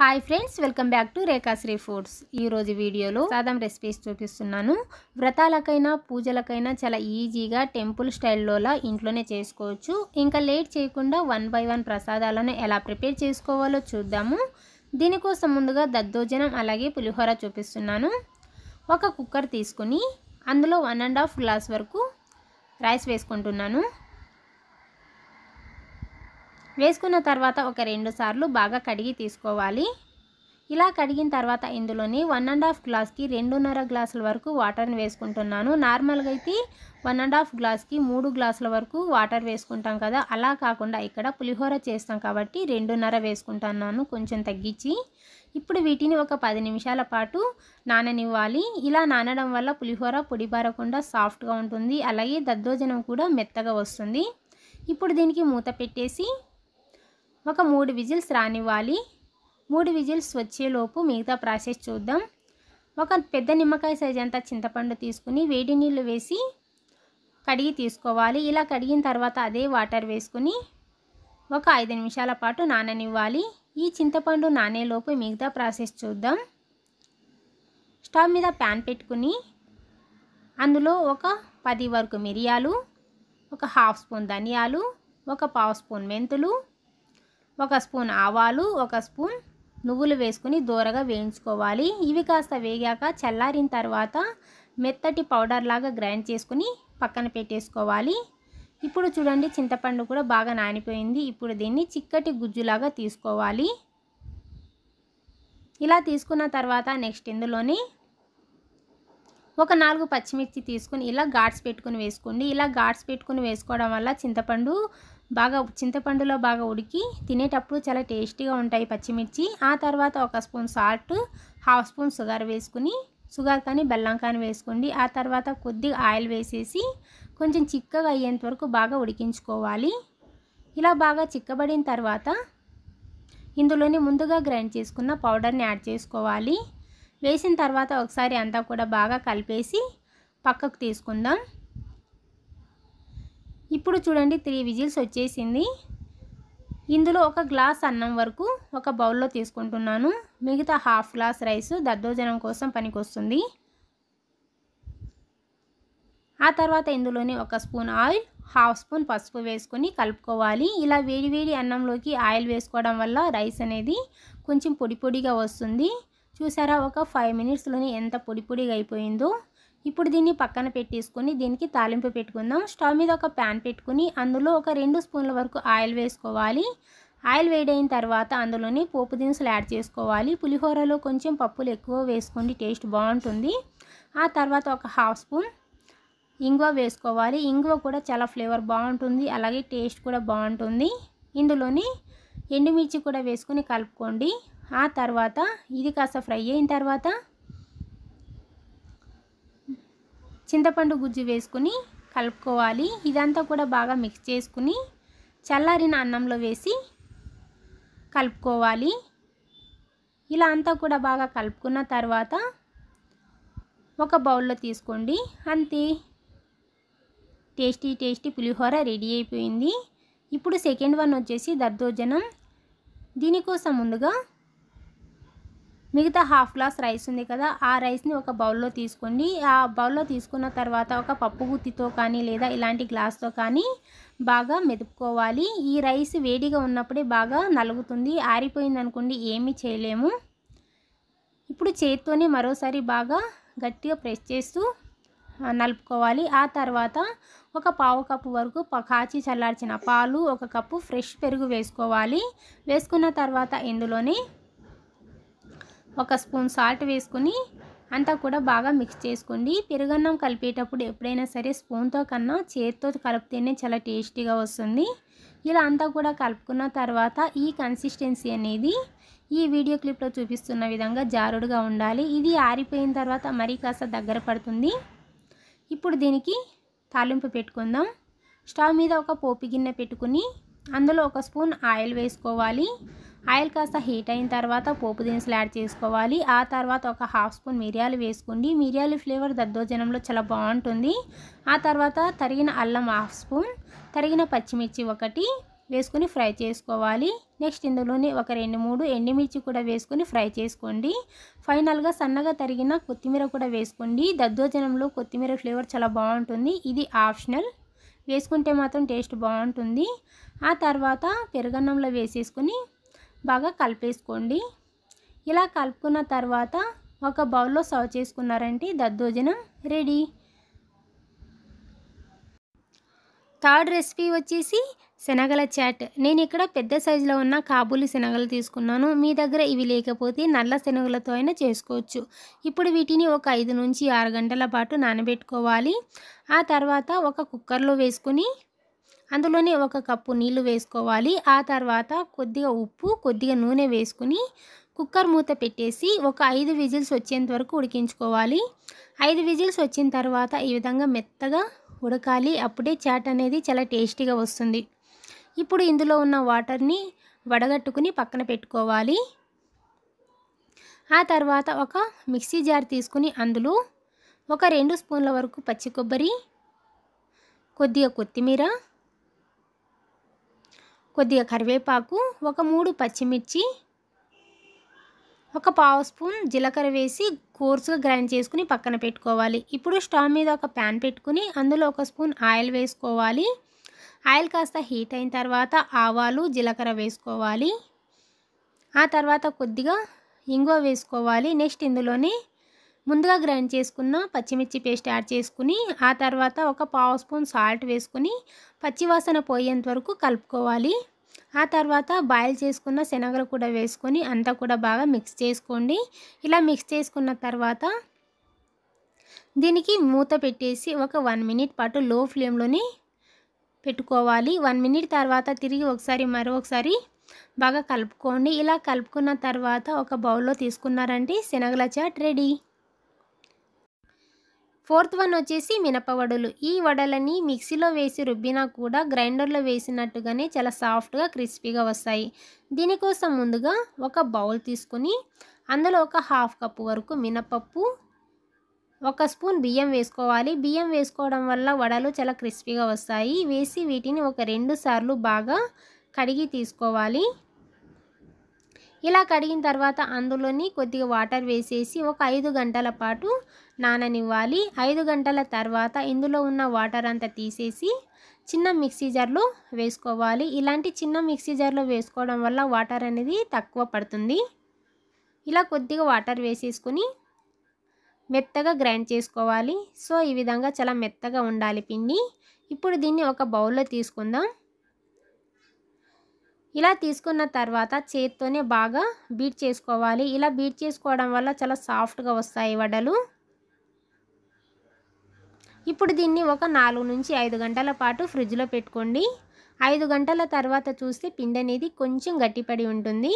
hi friends welcome back to Rekhasri foods ఈరోజు వీడియోలో సాదం recipes చూపిస్తున్నాను వ్రతాలకైనా పూజలకైనా చాలా ఈజీగా టెంపుల్ స్టైల్లోలా ఇంట్లోనే చేసుకోవచ్చు ఇంకా లేట్ చేయకుండా వన్ బై వన్ ప్రసాదాలను ఎలా ప్రిపేర్ చేసుకోవాలో చూద్దాము దీనికోసం ముందుగా దద్దోజనం అలాగే పులిహోర చూపిస్తున్నాను ఒక కుక్కర్ తీసుకుని అందులో వన్ అండ్ హాఫ్ గ్లాస్ వరకు రైస్ వేసుకుంటున్నాను వేసుకున్న తర్వాత ఒక రెండు సార్లు బాగా కడిగి తీసుకోవాలి ఇలా కడిగిన తర్వాత ఇందులోని వన్ అండ్ హాఫ్ గ్లాస్కి రెండున్నర గ్లాసుల వరకు వాటర్ని వేసుకుంటున్నాను నార్మల్గా అయితే వన్ అండ్ హాఫ్ గ్లాస్కి మూడు గ్లాసుల వరకు వాటర్ వేసుకుంటాం కదా అలా కాకుండా ఇక్కడ పులిహోర చేస్తాం కాబట్టి రెండున్నర వేసుకుంటున్నాను కొంచెం తగ్గించి ఇప్పుడు వీటిని ఒక పది నిమిషాల పాటు నాననివ్వాలి ఇలా నానడం వల్ల పులిహోర పొడిబారకుండా సాఫ్ట్గా ఉంటుంది అలాగే దద్దోజనం కూడా మెత్తగా వస్తుంది ఇప్పుడు దీనికి మూత పెట్టేసి ఒక మూడు విజిల్స్ రానివ్వాలి మూడు విజిల్స్ వచ్చేలోపు మిగతా ప్రాసెస్ చూద్దాం ఒక పెద్ద నిమ్మకాయ సైజ్ అంతా చింతపండు తీసుకుని వేడి నీళ్ళు వేసి కడిగి తీసుకోవాలి ఇలా కడిగిన తర్వాత అదే వాటర్ వేసుకుని ఒక ఐదు నిమిషాల పాటు నాననివ్వాలి ఈ చింతపండు నానేలోపు మిగతా ప్రాసెస్ చూద్దాం స్టవ్ మీద ప్యాన్ పెట్టుకుని అందులో ఒక పది వరకు మిరియాలు ఒక హాఫ్ స్పూన్ ధనియాలు ఒక పావు స్పూన్ మెంతులు ఒక స్పూన్ ఆవాలు ఒక స్పూన్ నువ్వులు వేసుకుని దూరగా వేయించుకోవాలి ఇవి కాస్త వేగాక చల్లారిన తర్వాత మెత్తటి పౌడర్ లాగా గ్రైండ్ చేసుకుని పక్కన పెట్టేసుకోవాలి ఇప్పుడు చూడండి చింతపండు కూడా బాగా నానిపోయింది ఇప్పుడు దీన్ని చిక్కటి గుజ్జులాగా తీసుకోవాలి ఇలా తీసుకున్న తర్వాత నెక్స్ట్ ఇందులోని ఒక నాలుగు పచ్చిమిర్చి తీసుకుని ఇలా ఘాట్స్ పెట్టుకుని వేసుకోండి ఇలా ఘాట్స్ పెట్టుకుని వేసుకోవడం వల్ల చింతపండు బాగా చింతపండులో బాగా ఉడికి తినేటప్పుడు చాలా టేస్టీగా ఉంటాయి పచ్చిమిర్చి ఆ తర్వాత ఒక spoon salt half spoon sugar వేసుకుని షుగర్ కానీ బెల్లం కానీ వేసుకోండి ఆ తర్వాత కొద్దిగా ఆయిల్ వేసేసి కొంచెం చిక్కగా అయ్యేంత వరకు బాగా ఉడికించుకోవాలి ఇలా బాగా చిక్కబడిన తర్వాత ఇందులోనే ముందుగా గ్రైండ్ చేసుకున్న పౌడర్ని యాడ్ చేసుకోవాలి వేసిన తర్వాత ఒకసారి అంతా కూడా బాగా కలిపేసి పక్కకు తీసుకుందాం ఇప్పుడు చూడండి త్రీ విజిల్స్ వచ్చేసింది ఇందులో ఒక గ్లాస్ అన్నం వరకు ఒక బౌల్లో తీసుకుంటున్నాను మిగతా హాఫ్ గ్లాస్ రైస్ దద్దోజనం కోసం పనికొస్తుంది ఆ తర్వాత ఇందులోనే ఒక స్పూన్ ఆయిల్ హాఫ్ స్పూన్ పసుపు వేసుకొని కలుపుకోవాలి ఇలా వేడివేడి అన్నంలోకి ఆయిల్ వేసుకోవడం వల్ల రైస్ అనేది కొంచెం పొడి పొడిగా వస్తుంది చూసారా ఒక ఫైవ్ మినిట్స్లోనే ఎంత పొడి పొడిగా అయిపోయిందో ఇప్పుడు దీన్ని పక్కన పెట్టేసుకొని దీనికి తాలింపు పెట్టుకుందాం స్టవ్ మీద ఒక ప్యాన్ పెట్టుకుని అందులో ఒక రెండు స్పూన్ల వరకు ఆయిల్ వేసుకోవాలి ఆయిల్ వేడైన తర్వాత అందులోని పోపు దినుసులు యాడ్ చేసుకోవాలి పులిహోరలో కొంచెం పప్పులు ఎక్కువ వేసుకోండి టేస్ట్ బాగుంటుంది ఆ తర్వాత ఒక హాఫ్ స్పూన్ ఇంగువ వేసుకోవాలి ఇంగువ కూడా చాలా ఫ్లేవర్ బాగుంటుంది అలాగే టేస్ట్ కూడా బాగుంటుంది ఇందులోని ఎండుమిర్చి కూడా వేసుకొని కలుపుకోండి ఆ తర్వాత ఇది కాస్త ఫ్రై అయిన తర్వాత చింతపండు గుజ్జు వేసుకుని కలుపుకోవాలి ఇదంతా కూడా బాగా మిక్స్ చేసుకుని చల్లారిన అన్నంలో వేసి కలుపుకోవాలి ఇలా అంతా కూడా బాగా కలుపుకున్న తర్వాత ఒక బౌల్లో తీసుకోండి అంతే టేస్టీ టేస్టీ పులిహోర రెడీ అయిపోయింది ఇప్పుడు సెకండ్ వన్ వచ్చేసి దద్దోజనం దీనికోసం ముందుగా మిగతా హాఫ్ గ్లాస్ రైస్ ఉంది కదా ఆ రైస్ని ఒక బౌల్లో తీసుకోండి ఆ బౌల్లో తీసుకున్న తర్వాత ఒక పప్పు గుత్తితో కానీ లేదా ఇలాంటి గ్లాస్తో కానీ బాగా మెదుపుకోవాలి ఈ రైస్ వేడిగా ఉన్నప్పుడే బాగా నలుగుతుంది ఆరిపోయింది అనుకోండి ఏమీ చేయలేము ఇప్పుడు చేతితోనే మరోసారి బాగా గట్టిగా ప్రెస్ చేస్తూ నలుపుకోవాలి ఆ తర్వాత ఒక పావు కప్పు వరకు కాచి చల్లార్చిన పాలు ఒక కప్పు ఫ్రెష్ పెరుగు వేసుకోవాలి వేసుకున్న తర్వాత ఇందులోనే ఒక స్పూన్ సాల్ట్ వేసుకుని అంతా కూడా బాగా మిక్స్ చేసుకోండి పెరుగన్నం కలిపేటప్పుడు ఎప్పుడైనా సరే స్పూన్తో కన్నా చేతితో కలిపితేనే చాలా టేస్టీగా వస్తుంది ఇలా అంతా కూడా కలుపుకున్న తర్వాత ఈ కన్సిస్టెన్సీ అనేది ఈ వీడియో క్లిప్లో చూపిస్తున్న విధంగా జారుడుగా ఉండాలి ఇది ఆరిపోయిన తర్వాత మరీ కాస్త దగ్గర పడుతుంది ఇప్పుడు దీనికి తాలింపు పెట్టుకుందాం స్టవ్ మీద ఒక పోపు గిన్నె పెట్టుకుని అందులో ఒక స్పూన్ ఆయిల్ వేసుకోవాలి ఆయిల్ కాస్త హీట్ అయిన తర్వాత పోపు దినుసులు యాడ్ చేసుకోవాలి ఆ తర్వాత ఒక హాఫ్ స్పూన్ మిరియాలు వేసుకోండి మిరియాలు ఫ్లేవర్ దద్దోజనంలో చాలా బాగుంటుంది ఆ తర్వాత తరిగిన అల్లం హాఫ్ స్పూన్ తరిగిన పచ్చిమిర్చి ఒకటి వేసుకొని ఫ్రై చేసుకోవాలి నెక్స్ట్ ఇందులోనే ఒక రెండు మూడు ఎండుమిర్చి కూడా వేసుకొని ఫ్రై చేసుకోండి ఫైనల్గా సన్నగా తరిగిన కొత్తిమీర కూడా వేసుకోండి దద్దోజనంలో కొత్తిమీర ఫ్లేవర్ చాలా బాగుంటుంది ఇది ఆప్షనల్ వేసుకుంటే మాత్రం టేస్ట్ బాగుంటుంది ఆ తర్వాత పెరుగన్నంలో వేసేసుకుని బాగా కలిపేసుకోండి ఇలా కలుపుకున్న తర్వాత ఒక బౌల్లో సర్వ్ చేసుకున్నారంటే దద్దోజనం రెడీ థర్డ్ రెసిపీ వచ్చేసి శనగల చాట్ నేను ఇక్కడ పెద్ద సైజులో ఉన్న కాబూలి శనగలు తీసుకున్నాను మీ దగ్గర ఇవి లేకపోతే నల్ల శనగలతో అయినా చేసుకోవచ్చు ఇప్పుడు వీటిని ఒక ఐదు నుంచి ఆరు గంటల పాటు నానబెట్టుకోవాలి ఆ తర్వాత ఒక కుక్కర్లో వేసుకుని అందులోనే ఒక కప్పు నీళ్లు వేసుకోవాలి ఆ తర్వాత కొద్దిగా ఉప్పు కొద్దిగా నూనె వేసుకుని కుక్కర్ మూత పెట్టేసి ఒక ఐదు విజిల్స్ వచ్చేంత వరకు ఉడికించుకోవాలి ఐదు విజిల్స్ వచ్చిన తర్వాత ఈ విధంగా మెత్తగా ఉడకాలి అప్పుడే చాట్ అనేది చాలా టేస్టీగా వస్తుంది ఇప్పుడు ఇందులో ఉన్న వాటర్ని వడగట్టుకుని పక్కన పెట్టుకోవాలి ఆ తర్వాత ఒక మిక్సీ జార్ తీసుకుని అందులో ఒక రెండు స్పూన్ల వరకు పచ్చి కొబ్బరి కొద్దిగా కొత్తిమీర కొద్దిగా కరివేపాకు ఒక మూడు పచ్చిమిర్చి ఒక పావు స్పూన్ జీలకర్ర వేసి కోర్సుగా గ్రైండ్ చేసుకుని పక్కన పెట్టుకోవాలి ఇప్పుడు స్టవ్ మీద ఒక ప్యాన్ పెట్టుకుని అందులో ఒక స్పూన్ ఆయిల్ వేసుకోవాలి ఆయిల్ కాస్త హీట్ అయిన తర్వాత ఆవాలు జీలకర్ర వేసుకోవాలి ఆ తర్వాత కొద్దిగా ఇంగువ వేసుకోవాలి నెక్స్ట్ ఇందులోనే ముందుగా గ్రైండ్ చేసుకున్న పచ్చిమిర్చి పేస్ట్ యాడ్ చేసుకుని ఆ తర్వాత ఒక పావు స్పూన్ సాల్ట్ వేసుకుని పచ్చివాసన పోయేంత వరకు కలుపుకోవాలి ఆ తర్వాత బాయిల్ చేసుకున్న శనగలు కూడా వేసుకొని అంతా కూడా బాగా మిక్స్ చేసుకోండి ఇలా మిక్స్ చేసుకున్న తర్వాత దీనికి మూత పెట్టేసి ఒక వన్ మినిట్ పాటు లో ఫ్లేమ్లోనే పెట్టుకోవాలి వన్ మినిట్ తర్వాత తిరిగి ఒకసారి మరొకసారి బాగా కలుపుకోండి ఇలా కలుపుకున్న తర్వాత ఒక బౌల్లో తీసుకున్నారంటే శనగల చాట్ రెడీ ఫోర్త్ వన్ వచ్చేసి మినపవడలు ఈ వడలని మిక్సీలో వేసి రుబ్బినా కూడా గ్రైండర్లో వేసినట్టుగానే చాలా సాఫ్ట్గా క్రిస్పీగా వస్తాయి దీనికోసం ముందుగా ఒక బౌల్ తీసుకొని అందులో ఒక హాఫ్ కప్పు వరకు మినపప్పు ఒక స్పూన్ బియ్యం వేసుకోవాలి బియ్యం వేసుకోవడం వల్ల వడలు చాలా క్రిస్పీగా వస్తాయి వేసి వీటిని ఒక రెండు సార్లు బాగా కడిగి తీసుకోవాలి ఇలా కడిగిన తర్వాత అందులోని కొద్దిగా వాటర్ వేసేసి ఒక ఐదు గంటల పాటు నాననివ్వాలి ఐదు గంటల తర్వాత ఇందులో ఉన్న వాటర్ అంతా తీసేసి చిన్న మిక్సీ జార్లో వేసుకోవాలి ఇలాంటి చిన్న మిక్సీ జార్లో వేసుకోవడం వల్ల వాటర్ అనేది తక్కువ పడుతుంది ఇలా కొద్దిగా వాటర్ వేసేసుకుని మెత్తగా గ్రైండ్ చేసుకోవాలి సో ఈ విధంగా చాలా మెత్తగా ఉండాలి పిండి ఇప్పుడు దీన్ని ఒక బౌల్లో తీసుకుందాం ఇలా తీసుకున్న తర్వాత చేత్తోనే బాగా బీట్ చేసుకోవాలి ఇలా బీట్ చేసుకోవడం వల్ల చాలా సాఫ్ట్గా వస్తాయి వడలు ఇప్పుడు దీన్ని ఒక నాలుగు నుంచి ఐదు గంటల పాటు ఫ్రిడ్జ్లో పెట్టుకోండి ఐదు గంటల తర్వాత చూస్తే పిండి అనేది కొంచెం గట్టిపడి ఉంటుంది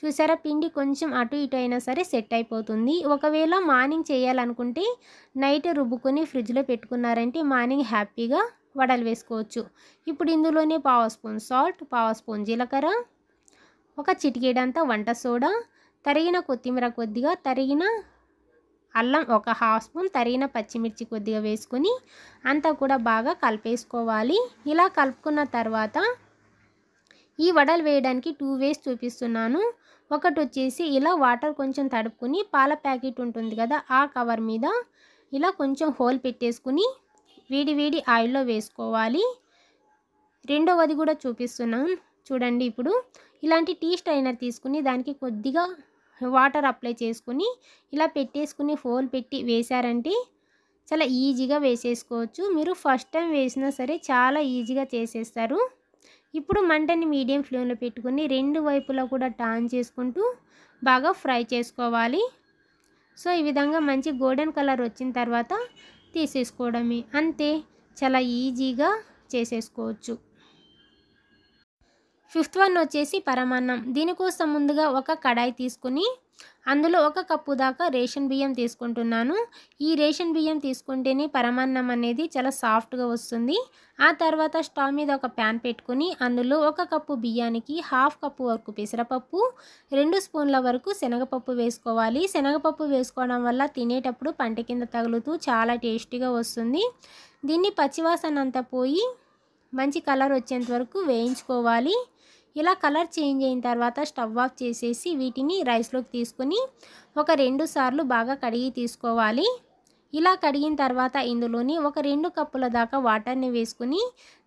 చూసారా పిండి కొంచెం అటు ఇటు అయినా సరే సెట్ అయిపోతుంది ఒకవేళ మార్నింగ్ చేయాలనుకుంటే నైట్ రుబ్బుకొని ఫ్రిడ్జ్లో పెట్టుకున్నారంటే మార్నింగ్ హ్యాపీగా వడలు వేసుకోవచ్చు ఇప్పుడు ఇందులోనే పావు స్పూన్ సాల్ట్ పావు స్పూన్ జీలకర్ర ఒక చిటికేడంత వంట సోడా తరిగిన కొత్తిమీర కొద్దిగా తరిగిన అల్లం ఒక హాఫ్ స్పూన్ తరిగిన పచ్చిమిర్చి కొద్దిగా వేసుకొని అంతా కూడా బాగా కలిపేసుకోవాలి ఇలా కలుపుకున్న తర్వాత ఈ వడలు వేయడానికి టూ వేస్ చూపిస్తున్నాను ఒకటి వచ్చేసి ఇలా వాటర్ కొంచెం తడుపుకుని పాల ప్యాకెట్ ఉంటుంది కదా ఆ కవర్ మీద ఇలా కొంచెం హోల్ పెట్టేసుకుని వేడి వేడి ఆయిల్లో వేసుకోవాలి రెండవది కూడా చూపిస్తున్నాం చూడండి ఇప్పుడు ఇలాంటి టీ స్ట్రైనర్ తీసుకుని దానికి కొద్దిగా వాటర్ అప్లై చేసుకుని ఇలా పెట్టేసుకుని హోల్ పెట్టి వేశారంటే చాలా ఈజీగా వేసేసుకోవచ్చు మీరు ఫస్ట్ టైం వేసినా సరే చాలా ఈజీగా చేసేస్తారు ఇప్పుడు మంటని మీడియం ఫ్లేమ్లో పెట్టుకుని రెండు వైపులా కూడా టాన్ చేసుకుంటూ బాగా ఫ్రై చేసుకోవాలి సో ఈ విధంగా మంచి గోల్డెన్ కలర్ వచ్చిన తర్వాత తీసేసుకోవడమే అంతే చాలా ఈజీగా చేసేసుకోవచ్చు ఫిఫ్త్ వన్ వచ్చేసి పరమాన్నం దీనికోసం ముందుగా ఒక కడాయి తీసుకుని అందులో ఒక కప్పు దాకా రేషన్ బియ్యం తీసుకుంటున్నాను ఈ రేషన్ బియ్యం తీసుకుంటేనే పరమాన్నం అనేది చాలా సాఫ్ట్గా వస్తుంది ఆ తర్వాత స్టవ్ మీద ఒక ప్యాన్ పెట్టుకుని అందులో ఒక కప్పు బియ్యానికి హాఫ్ కప్పు వరకు పెసరపప్పు రెండు స్పూన్ల వరకు శనగపప్పు వేసుకోవాలి శనగపప్పు వేసుకోవడం వల్ల తినేటప్పుడు పంట కింద తగులుతూ చాలా టేస్టీగా వస్తుంది దీన్ని పచ్చివాసన అంతా పోయి మంచి కలర్ వచ్చేంత వరకు వేయించుకోవాలి ఇలా కలర్ చేంజ్ అయిన తర్వాత స్టవ్ ఆఫ్ చేసేసి వీటిని రైస్లోకి తీసుకుని ఒక రెండు సార్లు బాగా కడిగి తీసుకోవాలి ఇలా కడిగిన తర్వాత ఇందులోని ఒక రెండు కప్పుల దాకా వాటర్ని వేసుకుని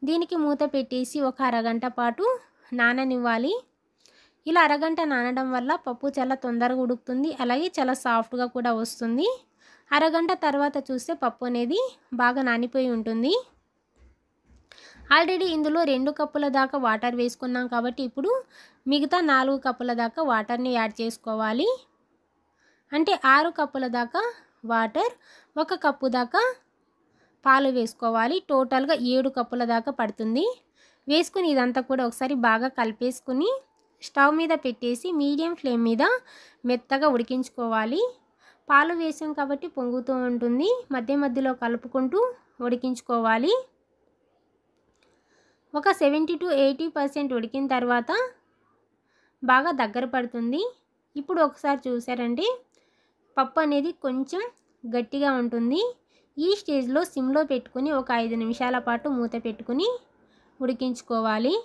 దీనికి మూత పెట్టేసి ఒక అరగంట పాటు నాననివ్వాలి ఇలా అరగంట నానడం వల్ల పప్పు చాలా తొందరగా ఉడుకుతుంది అలాగే చాలా సాఫ్ట్గా కూడా వస్తుంది అరగంట తర్వాత చూస్తే పప్పు అనేది బాగా నానిపోయి ఉంటుంది ఆల్రెడీ ఇందులో రెండు కప్పుల దాకా వాటర్ వేసుకున్నాం కాబట్టి ఇప్పుడు మిగతా నాలుగు కప్పుల దాకా వాటర్ని యాడ్ చేసుకోవాలి అంటే ఆరు కప్పుల దాకా వాటర్ ఒక కప్పు దాకా పాలు వేసుకోవాలి టోటల్గా ఏడు కప్పుల దాకా పడుతుంది వేసుకుని ఇదంతా కూడా ఒకసారి బాగా కలిపేసుకుని స్టవ్ మీద పెట్టేసి మీడియం ఫ్లేమ్ మీద మెత్తగా ఉడికించుకోవాలి పాలు వేసాం కాబట్టి పొంగుతూ ఉంటుంది మధ్య మధ్యలో కలుపుకుంటూ ఉడికించుకోవాలి ఒక సెవెంటీ టు ఎయిటీ పర్సెంట్ ఉడికిన తర్వాత బాగా దగ్గర పడుతుంది ఇప్పుడు ఒకసారి చూసారంటే పప్పు అనేది కొంచెం గట్టిగా ఉంటుంది ఈ స్టేజ్లో సిమ్లో పెట్టుకుని ఒక ఐదు నిమిషాల పాటు మూత పెట్టుకుని ఉడికించుకోవాలి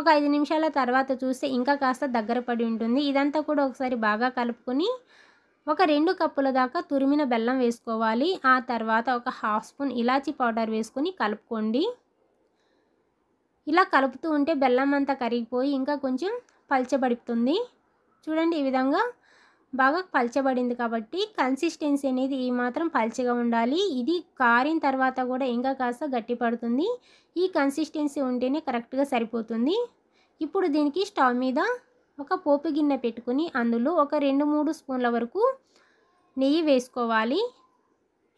ఒక ఐదు నిమిషాల తర్వాత చూస్తే ఇంకా కాస్త దగ్గర పడి ఉంటుంది ఇదంతా కూడా ఒకసారి బాగా కలుపుకొని ఒక రెండు కప్పుల దాకా తురిమిన బెల్లం వేసుకోవాలి ఆ తర్వాత ఒక హాఫ్ స్పూన్ ఇలాచి పౌడర్ వేసుకొని కలుపుకోండి ఇలా కలుపుతూ ఉంటే బెల్లం అంతా కరిగిపోయి ఇంకా కొంచెం పలచబడుతుంది చూడండి ఈ విధంగా బాగా పలచబడింది కాబట్టి కన్సిస్టెన్సీ అనేది ఈ మాత్రం పలచగా ఉండాలి ఇది కారిన తర్వాత కూడా ఇంకా కాస్త గట్టి పడుతుంది ఈ కన్సిస్టెన్సీ ఉంటేనే కరెక్ట్గా సరిపోతుంది ఇప్పుడు దీనికి స్టవ్ మీద ఒక పోపు గిన్నె పెట్టుకుని అందులో ఒక రెండు మూడు స్పూన్ల వరకు నెయ్యి వేసుకోవాలి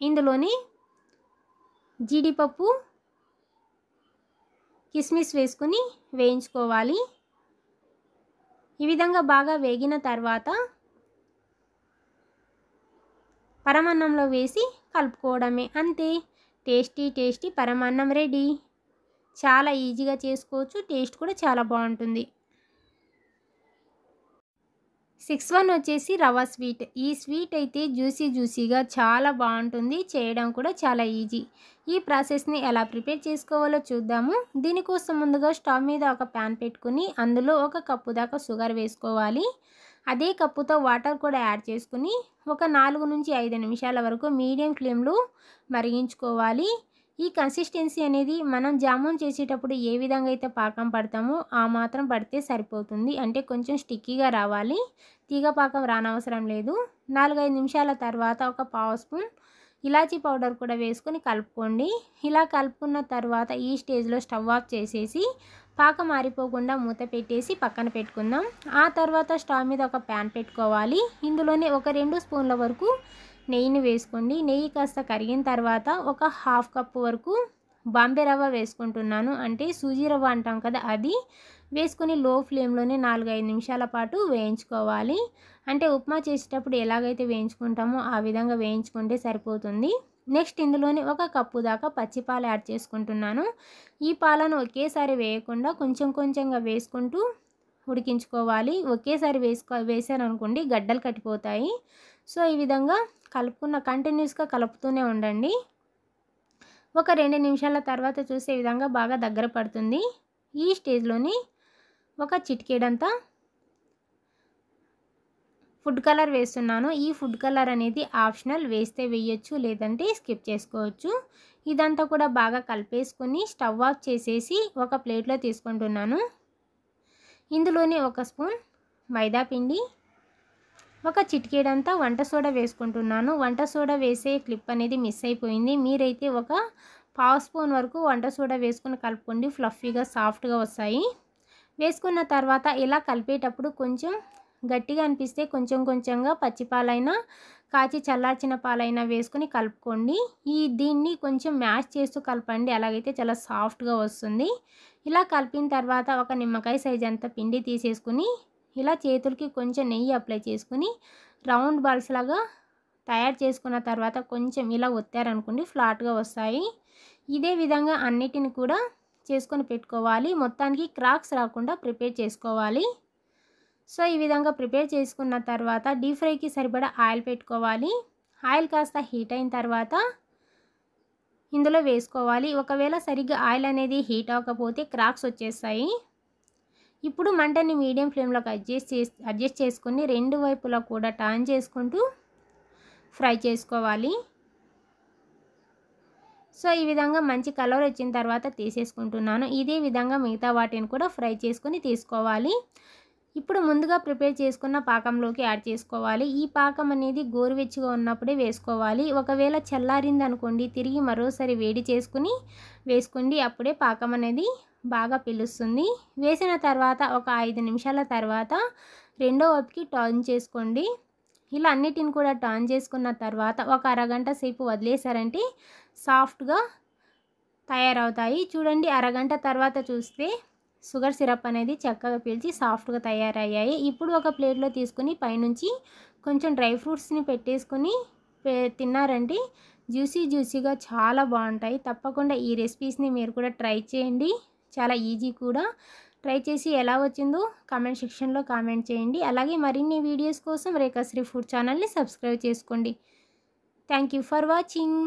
ఇందులోని జీడిపప్పు కిస్మిస్ వేసుకుని వేయించుకోవాలి ఈ విధంగా బాగా వేగిన తర్వాత పరమాన్నంలో వేసి కలుపుకోవడమే అంతే టేస్టీ టేస్టీ పరమాన్నం రెడీ చాలా ఈజీగా చేసుకోవచ్చు టేస్ట్ కూడా చాలా బాగుంటుంది సిక్స్ వన్ వచ్చేసి రవ స్వీట్ ఈ స్వీట్ అయితే జ్యూసీ జ్యూసీగా చాలా బాగుంటుంది చేయడం కూడా చాలా ఈజీ ఈ ప్రాసెస్ని ఎలా ప్రిపేర్ చేసుకోవాలో చూద్దాము దీనికోసం ముందుగా స్టవ్ మీద ఒక ప్యాన్ పెట్టుకుని అందులో ఒక కప్పు దాకా షుగర్ వేసుకోవాలి అదే కప్పుతో వాటర్ కూడా యాడ్ చేసుకుని ఒక నాలుగు నుంచి ఐదు నిమిషాల వరకు మీడియం ఫ్లేమ్లో మరిగించుకోవాలి ఈ కన్సిస్టెన్సీ అనేది మనం జామున్ చేసేటప్పుడు ఏ విధంగా అయితే పాకం పడతామో ఆ మాత్రం పడితే సరిపోతుంది అంటే కొంచెం స్టిక్కీగా రావాలి తీగ పాకం రానవసరం లేదు నాలుగైదు నిమిషాల తర్వాత ఒక పావు స్పూన్ ఇలాచీ పౌడర్ కూడా వేసుకొని కలుపుకోండి ఇలా కలుపుకున్న తర్వాత ఈ స్టేజ్లో స్టవ్ ఆఫ్ చేసేసి పాక మారిపోకుండా మూత పెట్టేసి పక్కన పెట్టుకుందాం ఆ తర్వాత స్టవ్ మీద ఒక ప్యాన్ పెట్టుకోవాలి ఇందులోనే ఒక రెండు స్పూన్ల వరకు నెయ్యిని వేసుకోండి నెయ్యి కాస్త కరిగిన తర్వాత ఒక హాఫ్ కప్ వరకు బాంబే రవ్వ వేసుకుంటున్నాను అంటే సూజీ రవ్వ అంటాం కదా అది వేసుకుని లో ఫ్లేమ్లోనే నాలుగైదు నిమిషాల పాటు వేయించుకోవాలి అంటే ఉప్మా చేసేటప్పుడు ఎలాగైతే వేయించుకుంటామో ఆ విధంగా వేయించుకుంటే సరిపోతుంది నెక్స్ట్ ఇందులోనే ఒక కప్పు దాకా పచ్చి పాలు యాడ్ చేసుకుంటున్నాను ఈ పాలను ఒకేసారి వేయకుండా కొంచెం కొంచెంగా వేసుకుంటూ ఉడికించుకోవాలి ఒకేసారి వేసుకో వేసారనుకోండి గడ్డలు కట్టిపోతాయి సో ఈ విధంగా కలుపుకున్న కంటిన్యూస్గా కలుపుతూనే ఉండండి ఒక రెండు నిమిషాల తర్వాత చూసే విధంగా బాగా దగ్గర పడుతుంది ఈ స్టేజ్లోని ఒక చిటికేడంతా ఫుడ్ కలర్ వేస్తున్నాను ఈ ఫుడ్ కలర్ అనేది ఆప్షనల్ వేస్తే వేయచ్చు లేదంటే స్కిప్ చేసుకోవచ్చు ఇదంతా కూడా బాగా కలిపేసుకొని స్టవ్ ఆఫ్ చేసేసి ఒక ప్లేట్లో తీసుకుంటున్నాను ఇందులోనే ఒక స్పూన్ మైదా పిండి ఒక చిటికేడంతా వంట సోడా వేసుకుంటున్నాను వంట సోడా వేసే క్లిప్ అనేది మిస్ అయిపోయింది మీరైతే ఒక పావు స్పూన్ వరకు వంట సోడా వేసుకుని కలుపుకోండి ఫ్లఫీగా సాఫ్ట్గా వస్తాయి వేసుకున్న తర్వాత ఇలా కలిపేటప్పుడు కొంచెం గట్టిగా అనిపిస్తే కొంచెం కొంచెంగా పచ్చిపాలైనా కాచి చల్లార్చిన పాలైనా వేసుకుని కలుపుకోండి ఈ దీన్ని కొంచెం మ్యాష్ చేస్తూ కలపండి అలాగైతే చాలా సాఫ్ట్గా వస్తుంది ఇలా కలిపిన తర్వాత ఒక నిమ్మకాయ సైజ్ అంత పిండి తీసేసుకుని ఇలా చేతులకి కొంచెం నెయ్యి అప్లై చేసుకుని రౌండ్ బాల్స్ లాగా తయారు చేసుకున్న తర్వాత కొంచెం ఇలా ఒత్తారనుకోండి ఫ్లాట్గా వస్తాయి ఇదే విధంగా అన్నిటిని కూడా చేసుకొని పెట్టుకోవాలి మొత్తానికి క్రాక్స్ రాకుండా ప్రిపేర్ చేసుకోవాలి సో ఈ విధంగా ప్రిపేర్ చేసుకున్న తర్వాత డీప్ ఫ్రైకి సరిపడా ఆయిల్ పెట్టుకోవాలి ఆయిల్ కాస్త హీట్ అయిన తర్వాత ఇందులో వేసుకోవాలి ఒకవేళ సరిగ్గా ఆయిల్ అనేది హీట్ అవ్వకపోతే క్రాక్స్ వచ్చేస్తాయి ఇప్పుడు మంటని మీడియం ఫ్లేమ్లోకి అడ్జస్ట్ చేసి అడ్జస్ట్ చేసుకొని రెండు వైపులా కూడా టర్న్ చేసుకుంటూ ఫ్రై చేసుకోవాలి సో ఈ విధంగా మంచి కలర్ వచ్చిన తర్వాత తీసేసుకుంటున్నాను ఇదే విధంగా మిగతా వాటిని కూడా ఫ్రై చేసుకొని తీసుకోవాలి ఇప్పుడు ముందుగా ప్రిపేర్ చేసుకున్న పాకంలోకి యాడ్ చేసుకోవాలి ఈ పాకం అనేది గోరువెచ్చగా ఉన్నప్పుడే వేసుకోవాలి ఒకవేళ చల్లారింది అనుకోండి తిరిగి మరోసారి వేడి చేసుకుని వేసుకోండి అప్పుడే పాకం అనేది బాగా పిలుస్తుంది వేసిన తర్వాత ఒక ఐదు నిమిషాల తర్వాత రెండో వైపుకి టర్న్ చేసుకోండి ఇలా అన్నిటిని కూడా టర్న్ చేసుకున్న తర్వాత ఒక అరగంట సేపు వదిలేసారంటే సాఫ్ట్గా తయారవుతాయి చూడండి అరగంట తర్వాత చూస్తే షుగర్ సిరప్ అనేది చక్కగా పీల్చి సాఫ్ట్గా తయారయ్యాయి ఇప్పుడు ఒక ప్లేట్లో తీసుకుని పైనుంచి కొంచెం డ్రై ఫ్రూట్స్ని పెట్టేసుకొని తిన్నారంటే జ్యూసీ జ్యూసీగా చాలా బాగుంటాయి తప్పకుండా ఈ రెసిపీస్ని మీరు కూడా ట్రై చేయండి చాలా ఈజీ కూడా ట్రై చేసి ఎలా వచ్చిందో కామెంట్ సెక్షన్లో కామెంట్ చేయండి అలాగే మరిన్ని వీడియోస్ కోసం రేఖాశ్రీ ఫుడ్ ఛానల్ని సబ్స్క్రైబ్ చేసుకోండి థ్యాంక్ యూ ఫర్ వాచింగ్